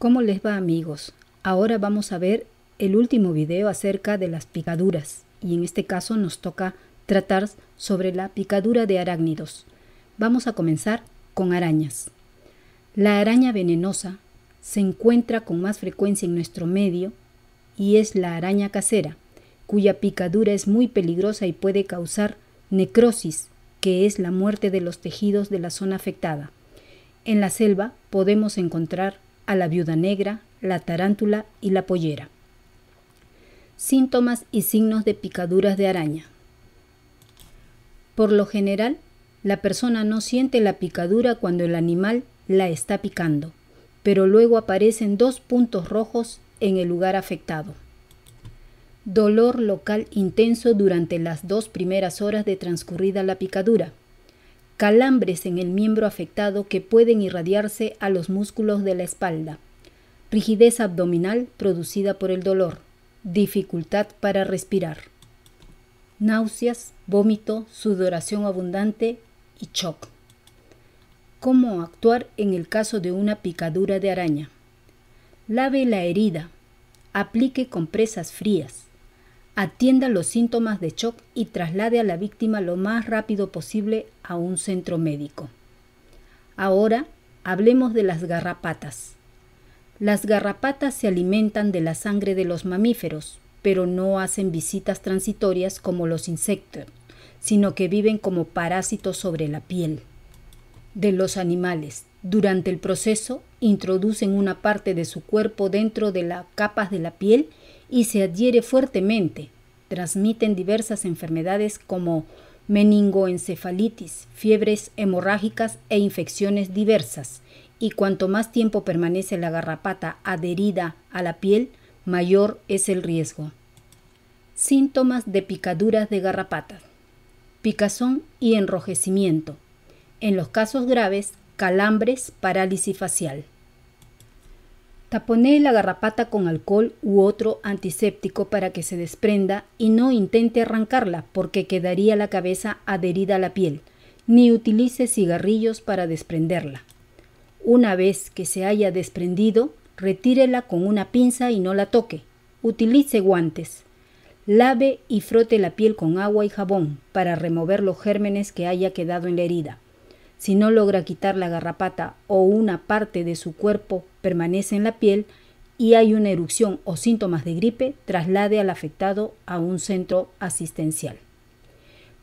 ¿Cómo les va amigos? Ahora vamos a ver el último video acerca de las picaduras y en este caso nos toca tratar sobre la picadura de arácnidos. Vamos a comenzar con arañas. La araña venenosa se encuentra con más frecuencia en nuestro medio y es la araña casera, cuya picadura es muy peligrosa y puede causar necrosis, que es la muerte de los tejidos de la zona afectada. En la selva podemos encontrar a la viuda negra, la tarántula y la pollera. Síntomas y signos de picaduras de araña. Por lo general, la persona no siente la picadura cuando el animal la está picando, pero luego aparecen dos puntos rojos en el lugar afectado dolor local intenso durante las dos primeras horas de transcurrida la picadura, calambres en el miembro afectado que pueden irradiarse a los músculos de la espalda, rigidez abdominal producida por el dolor, dificultad para respirar, náuseas, vómito, sudoración abundante y shock. ¿Cómo actuar en el caso de una picadura de araña? Lave la herida, aplique compresas frías, atienda los síntomas de shock y traslade a la víctima lo más rápido posible a un centro médico. Ahora hablemos de las garrapatas. Las garrapatas se alimentan de la sangre de los mamíferos, pero no hacen visitas transitorias como los insectos, sino que viven como parásitos sobre la piel de los animales. Durante el proceso introducen una parte de su cuerpo dentro de las capas de la piel y se adhiere fuertemente. Transmiten diversas enfermedades como meningoencefalitis, fiebres hemorrágicas e infecciones diversas. Y cuanto más tiempo permanece la garrapata adherida a la piel, mayor es el riesgo. Síntomas de picaduras de garrapatas. Picazón y enrojecimiento en los casos graves, calambres, parálisis facial. Taponee la garrapata con alcohol u otro antiséptico para que se desprenda y no intente arrancarla porque quedaría la cabeza adherida a la piel, ni utilice cigarrillos para desprenderla. Una vez que se haya desprendido, retírela con una pinza y no la toque. Utilice guantes. Lave y frote la piel con agua y jabón para remover los gérmenes que haya quedado en la herida. Si no logra quitar la garrapata o una parte de su cuerpo permanece en la piel y hay una erupción o síntomas de gripe, traslade al afectado a un centro asistencial.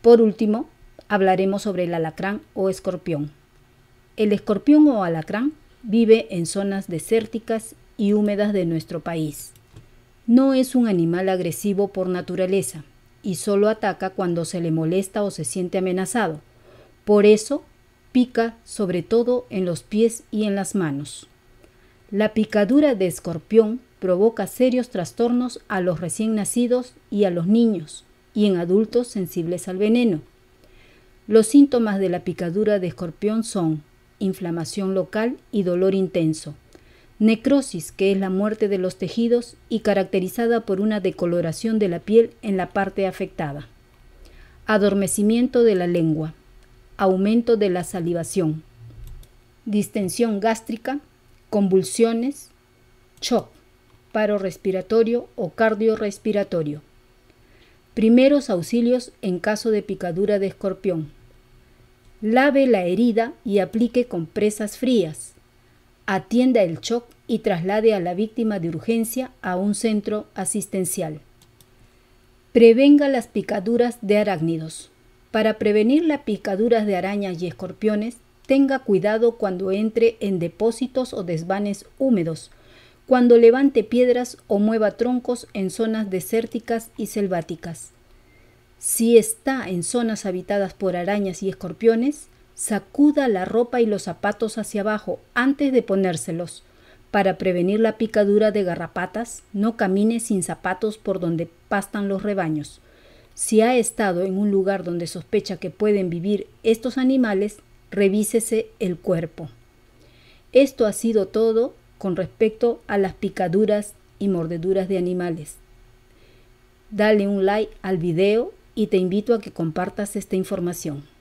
Por último, hablaremos sobre el alacrán o escorpión. El escorpión o alacrán vive en zonas desérticas y húmedas de nuestro país. No es un animal agresivo por naturaleza y solo ataca cuando se le molesta o se siente amenazado. Por eso pica sobre todo en los pies y en las manos. La picadura de escorpión provoca serios trastornos a los recién nacidos y a los niños, y en adultos sensibles al veneno. Los síntomas de la picadura de escorpión son inflamación local y dolor intenso, necrosis, que es la muerte de los tejidos y caracterizada por una decoloración de la piel en la parte afectada, adormecimiento de la lengua, aumento de la salivación, distensión gástrica, convulsiones, shock, paro respiratorio o cardiorrespiratorio. Primeros auxilios en caso de picadura de escorpión. Lave la herida y aplique con presas frías. Atienda el shock y traslade a la víctima de urgencia a un centro asistencial. Prevenga las picaduras de arácnidos. Para prevenir las picaduras de arañas y escorpiones, tenga cuidado cuando entre en depósitos o desvanes húmedos, cuando levante piedras o mueva troncos en zonas desérticas y selváticas. Si está en zonas habitadas por arañas y escorpiones, sacuda la ropa y los zapatos hacia abajo antes de ponérselos. Para prevenir la picadura de garrapatas, no camine sin zapatos por donde pastan los rebaños. Si ha estado en un lugar donde sospecha que pueden vivir estos animales, revísese el cuerpo. Esto ha sido todo con respecto a las picaduras y mordeduras de animales. Dale un like al video y te invito a que compartas esta información.